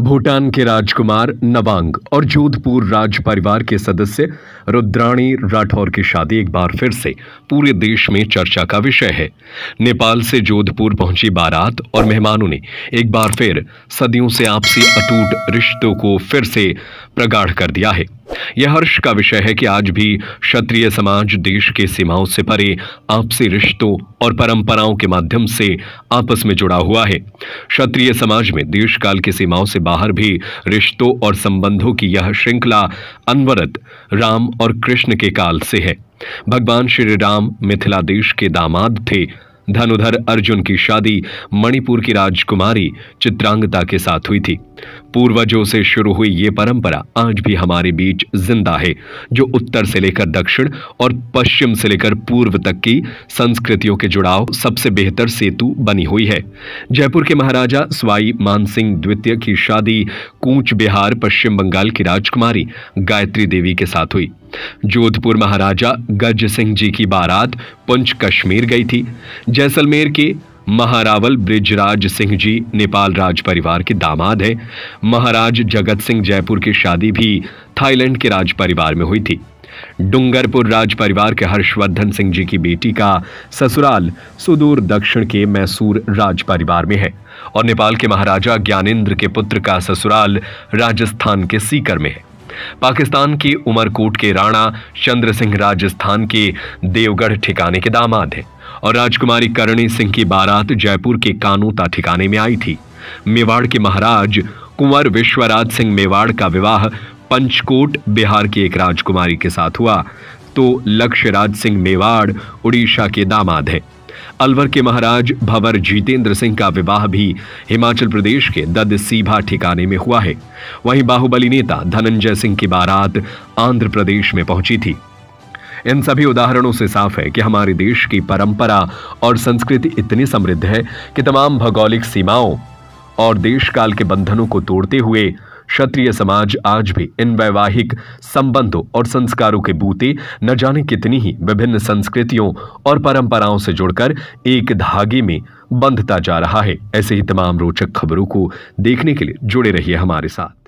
भूटान के राजकुमार नवांग और जोधपुर राज परिवार के सदस्य रुद्राणी राठौर की शादी एक बार फिर से पूरे देश में चर्चा का विषय है नेपाल से जोधपुर पहुंची बारात और मेहमानों ने एक बार फिर सदियों से आपसी अटूट रिश्तों को फिर से प्रगाढ़ कर दिया है यह हर्ष का विषय है कि आज भी क्षत्रिय समाज देश के सीमाओं से परे आपसी रिश्तों और परंपराओं के माध्यम से आपस में जुड़ा हुआ है क्षत्रिय समाज में देश काल की सीमाओं से बाहर भी रिश्तों और संबंधों की यह श्रृंखला अनवरत राम और कृष्ण के काल से है भगवान श्री राम मिथिला देश के दामाद थे धनुधर अर्जुन की शादी मणिपुर की राजकुमारी चित्रांगता के साथ हुई थी पूर्वजों से शुरू हुई ये परंपरा आज भी हमारे बीच जिंदा है जो उत्तर से लेकर दक्षिण और पश्चिम से लेकर पूर्व तक की संस्कृतियों के जुड़ाव सबसे बेहतर सेतु बनी हुई है जयपुर के महाराजा स्वाई मानसिंह द्वितीय की शादी कूच बिहार पश्चिम बंगाल की राजकुमारी गायत्री देवी के साथ हुई जोधपुर महाराजा गज सिंह जी की बारात पुंछ कश्मीर गई थी जैसलमेर के महारावल ब्रिजराज सिंह जी नेपाल राज परिवार के दामाद हैं महाराज जगत सिंह जयपुर की शादी भी थाईलैंड के राज परिवार में हुई थी डूंगरपुर राज परिवार के हर्षवर्धन सिंह जी की बेटी का ससुराल सुदूर दक्षिण के मैसूर राज परिवार में है और नेपाल के महाराजा ज्ञानेंद्र के पुत्र का ससुराल राजस्थान के सीकर में है पाकिस्तान के उमरकोट के राणा चंद्र सिंह राजस्थान के देवगढ़ ठिकाने के दामाद हैं और राजकुमारी करणी सिंह की बारात जयपुर के कानूता ठिकाने में आई थी मेवाड़ के महाराज कुंवर विश्वराज सिंह मेवाड़ का विवाह पंचकोट बिहार की एक राजकुमारी के साथ हुआ तो लक्ष्यराज सिंह मेवाड़ उड़ीसा के दामाद हैं अलवर के महाराज भवर जीतेंद्र सिंह का विवाह भी हिमाचल प्रदेश के दद सीभा ठिकाने में हुआ है वहीं बाहुबली नेता धनंजय सिंह की बारात आंध्र प्रदेश में पहुंची थी इन सभी उदाहरणों से साफ है कि हमारे देश की परंपरा और संस्कृति इतनी समृद्ध है कि तमाम भौगोलिक सीमाओं और देश काल के बंधनों को तोड़ते हुए क्षत्रिय समाज आज भी इन वैवाहिक संबंधों और संस्कारों के बूते न जाने कितनी ही विभिन्न संस्कृतियों और परंपराओं से जुड़कर एक धागे में बंधता जा रहा है ऐसे ही तमाम रोचक खबरों को देखने के लिए जुड़े रहिए हमारे साथ